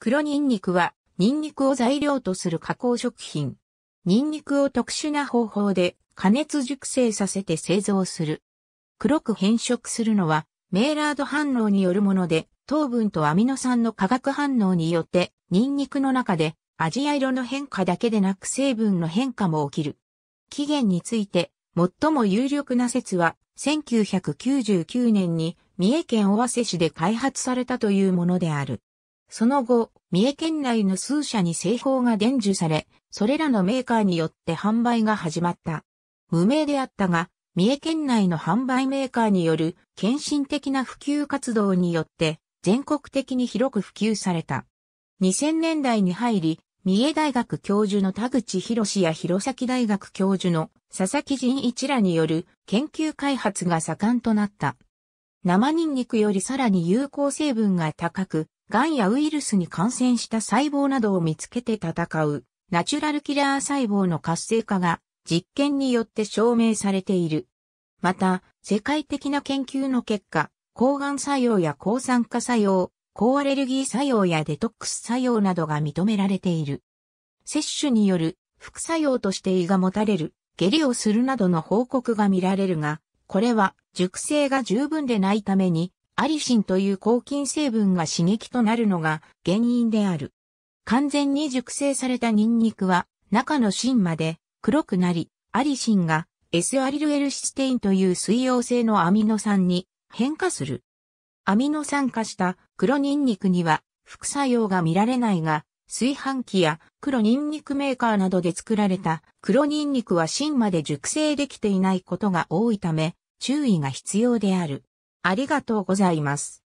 黒ニンニクは、ニンニクを材料とする加工食品。ニンニクを特殊な方法で加熱熟成させて製造する。黒く変色するのは、メーラード反応によるもので、糖分とアミノ酸の化学反応によって、ニンニクの中で味や色の変化だけでなく成分の変化も起きる。起源について、最も有力な説は、1999年に三重県尾鷲市で開発されたというものである。その後、三重県内の数社に製法が伝授され、それらのメーカーによって販売が始まった。無名であったが、三重県内の販売メーカーによる献身的な普及活動によって全国的に広く普及された。2000年代に入り、三重大学教授の田口博や弘前大学教授の佐々木仁一らによる研究開発が盛んとなった。生ニンニクよりさらに有効成分が高く、癌やウイルスに感染した細胞などを見つけて戦う、ナチュラルキラー細胞の活性化が実験によって証明されている。また、世界的な研究の結果、抗がん作用や抗酸化作用、抗アレルギー作用やデトックス作用などが認められている。摂取による副作用として胃が持たれる、下痢をするなどの報告が見られるが、これは熟成が十分でないためにアリシンという抗菌成分が刺激となるのが原因である。完全に熟成されたニンニクは中の芯まで黒くなり、アリシンが S アリルエルシステインという水溶性のアミノ酸に変化する。アミノ酸化した黒ニンニクには副作用が見られないが、炊飯器や黒ニンニクメーカーなどで作られた黒ニンニクは芯まで熟成できていないことが多いため注意が必要である。ありがとうございます。